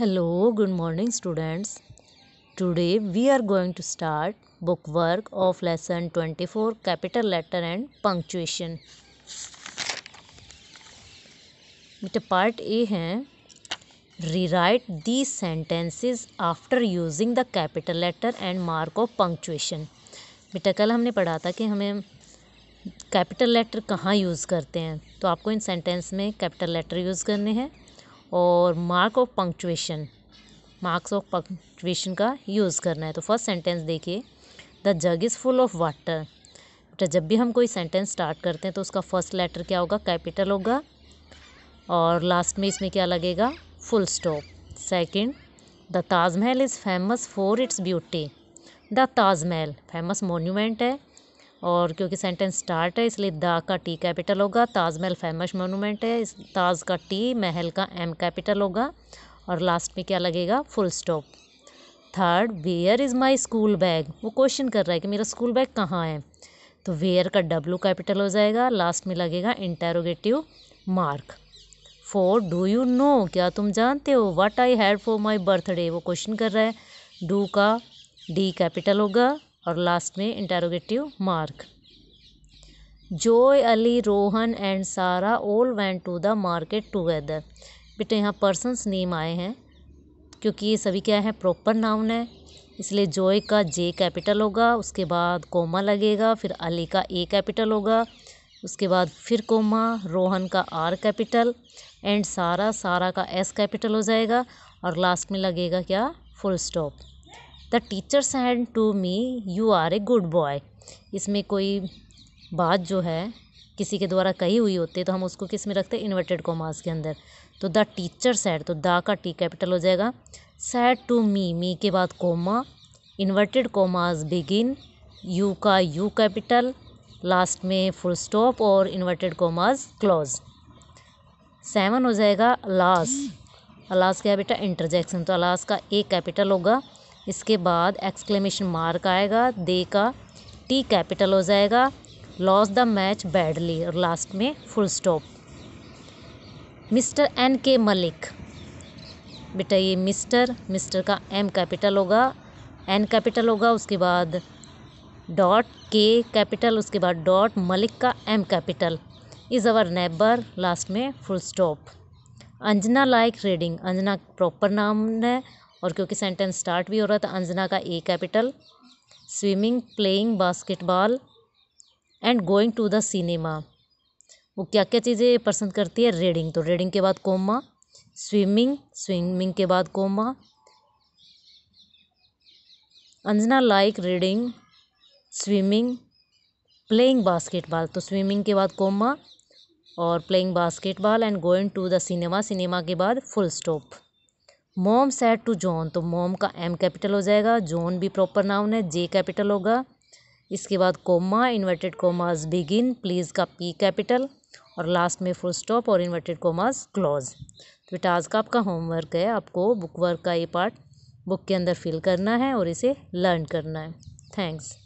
Hello, good morning students. Today we are going to start book work of lesson 24 capital letter and punctuation. बेटा part A है rewrite these sentences after using the capital letter and mark of punctuation. बेटा कल हमने पढ़ा था कि हमें capital letter कहाँ यूज़ करते हैं तो आपको इन सेंटेंस में कैपिटल लेटर यूज़ करने हैं और mark of punctuation marks of punctuation का यूज़ करना है तो फर्स्ट सेंटेंस देखिए the jug is full of water बेटा जब भी हम कोई सेंटेंस स्टार्ट करते हैं तो उसका फर्स्ट लेटर क्या होगा कैपिटल होगा और लास्ट में इसमें क्या लगेगा full stop second the Taj Mahal is famous for its beauty the Taj Mahal famous monument है और क्योंकि सेंटेंस स्टार्ट है इसलिए दा का टी कैपिटल होगा ताजमहल फेमस मोनूमेंट है इस ताज का टी महल का एम कैपिटल होगा और लास्ट में क्या लगेगा full stop third where is my school bag वो क्वेश्चन कर रहा है कि मेरा स्कूल बैग कहाँ है तो वेयर का डब्लू कैपिटल हो जाएगा लास्ट में लगेगा interrogative mark four do you know क्या तुम जानते हो what I had for my birthday वो क्वेश्चन कर रहा है डू का डी कैपिटल होगा और लास्ट में interrogative mark Joy Ali Rohan and Sara all went to the market together बेटे यहाँ पर्सनस नेम आए हैं क्योंकि ये सभी क्या है प्रॉपर नाउन है इसलिए जोय का जे कैपिटल होगा उसके बाद कोमा लगेगा फिर अली का ए कैपिटल होगा उसके बाद फिर कोमा रोहन का आर कैपिटल एंड सारा सारा का एस कैपिटल हो जाएगा और लास्ट में लगेगा क्या full stop the teacher said to me you are a good boy इसमें कोई बात जो है किसी के द्वारा कही हुई होती है तो हम उसको किस में रखते हैं इन्वर्टेड कॉमास के अंदर तो द टीचर सैड तो द का टी कैपिटल हो जाएगा सैड टू मी मी के बाद comma inverted commas begin you का यू कैपिटल लास्ट में फुल स्टॉप और इन्वर्टेड कॉमास क्लॉज सेवन हो जाएगा अलास अलास क्या बेटा इंटरजेक्शन तो अलास का ए कैपिटल होगा इसके बाद एक्सक्लेमेशन मार्क आएगा दे का टी कैपिटल हो जाएगा लॉस द मैच बैडली और लास्ट में full stop Mister N K Malik बेटा ये मिस्टर मिस्टर का एम कैपिटल होगा एन कैपिटल होगा उसके बाद डॉट के कैपिटल उसके बाद डॉट मलिक का M capital is our neighbour last में full stop Anjana like reading Anjana proper नाम है और क्योंकि सेंटेंस स्टार्ट भी हो रहा था तो अंजना का A capital swimming playing basketball and going to the cinema वो क्या क्या चीज़ें पसंद करती है रीडिंग तो रीडिंग के बाद कोमा स्विमिंग स्विमिंग के बाद comma Anjana like reading swimming playing basketball तो स्विमिंग के बाद कोमा और playing basketball and going to the cinema cinema के बाद full stop mom said to John तो मोम का एम कैपिटल हो जाएगा जॉन भी प्रॉपर नाउन है जे कैपिटल होगा इसके बाद comma inverted commas begin please का पी कैपिटल और लास्ट में फुल स्टॉप और इन्वर्टेड कोमास क्लॉज तो बेटा आज का आपका होमवर्क है आपको बुक वर्क का ये पार्ट बुक के अंदर फिल करना है और इसे लर्न करना है थैंक्स